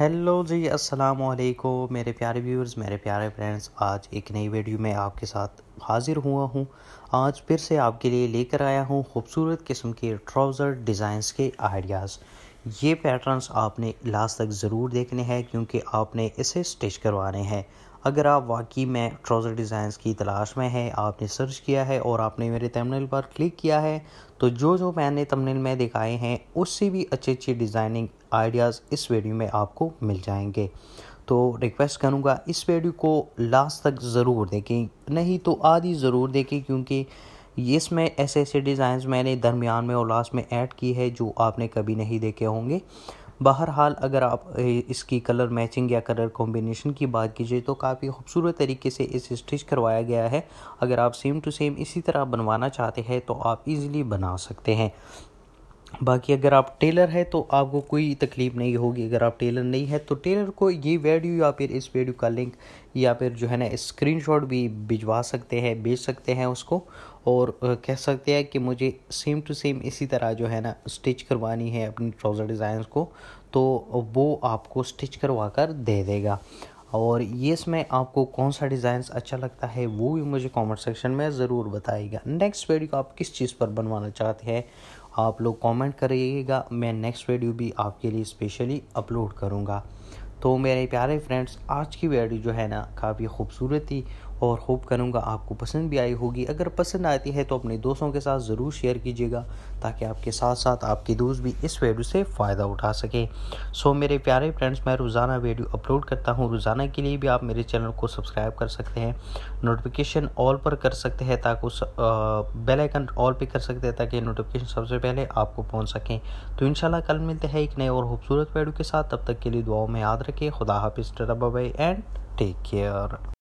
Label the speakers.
Speaker 1: hello जी अस्सलाम वालेकुम मेरे प्यारे व्यूअर्स मेरे प्यारे फ्रेंड्स आज एक नई वीडियो में आपके साथ हाज़िर हुआ हूँ आज फिर से आपके लिए लेकर आया हूँ खूबसूरत किस्म के ट्राउज़र डिज़ाइंस के आइडियाज़ ये पैटर्न्स आपने लास्ट तक ज़रूर देखने हैं क्योंकि आपने इसे स्टिच करवाने हैं अगर आप वाकई में ट्राउज़र डिज़ाइंस की तलाश में हैं आपने सर्च किया है और आपने मेरे तमनल पर क्लिक किया है तो जो जो मैंने तमनल में दिखाए हैं उससे भी अच्छे अच्छे डिज़ाइनिंग आइडियाज़ इस वीडियो में आपको मिल जाएंगे तो रिक्वेस्ट करूँगा इस वीडियो को लास्ट तक ज़रूर देखें नहीं तो आधी ज़रूर देखें क्योंकि इसमें ऐसे ऐसे डिज़ाइंस मैंने दरमियान में और लास्ट में ऐड की है जो आपने कभी नहीं देखे होंगे बहरहाल अगर आप इसकी कलर मैचिंग या कलर कॉम्बिनेशन की बात कीजिए तो काफ़ी खूबसूरत तरीके से इसे स्टिच करवाया गया है अगर आप सेम टू सेम इसी तरह बनवाना चाहते हैं तो आप इजीली बना सकते हैं बाकी अगर आप टेलर है तो आपको कोई तकलीफ़ नहीं होगी अगर आप टेलर नहीं है तो टेलर को ये वीडियो या फिर इस वीडियो का लिंक या फिर जो है ना स्क्रीनशॉट भी भिजवा सकते हैं भेज सकते हैं उसको और कह सकते हैं कि मुझे सेम टू सेम इसी तरह जो है ना स्टिच करवानी है अपनी ट्राउज़र डिज़ाइंस को तो वो आपको स्टिच करवा कर दे देगा और ये इसमें आपको कौन सा डिज़ाइंस अच्छा लगता है वो भी मुझे कमेंट सेक्शन में ज़रूर बताएगा नेक्स्ट वीडियो आप किस चीज़ पर बनवाना चाहते हैं आप लोग कमेंट करिएगा मैं नेक्स्ट वीडियो भी आपके लिए स्पेशली अपलोड करूँगा तो मेरे प्यारे फ्रेंड्स आज की वीडियो जो है ना काफ़ी खूबसूरत थी और होप करूँगा आपको पसंद भी आई होगी अगर पसंद आती है तो अपने दोस्तों के साथ ज़रूर शेयर कीजिएगा ताकि आपके साथ साथ आपके दोस्त भी इस वीडियो से फ़ायदा उठा सकें सो मेरे प्यारे फ्रेंड्स मैं रोज़ाना वीडियो अपलोड करता हूँ रोज़ाना के लिए भी आप मेरे चैनल को सब्सक्राइब कर सकते हैं नोटिफिकेशन ऑल पर कर सकते हैं ताकि उस बेलाइकन ऑल पर कर सकते हैं ताकि नोटिफिकेशन सबसे पहले आपको पहुँच सकें तो इंशाल्लाह कल मिलते हैं एक नए और खूबसूरत वीडियो के साथ तब तक के लिए दुआओं में याद रखें खुदा हाफिज़ एंड टेक केयर